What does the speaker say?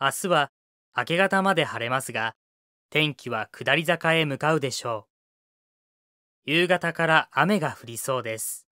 明日は明け方まで晴れますが、天気は下り坂へ向かうでしょう。夕方から雨が降りそうです。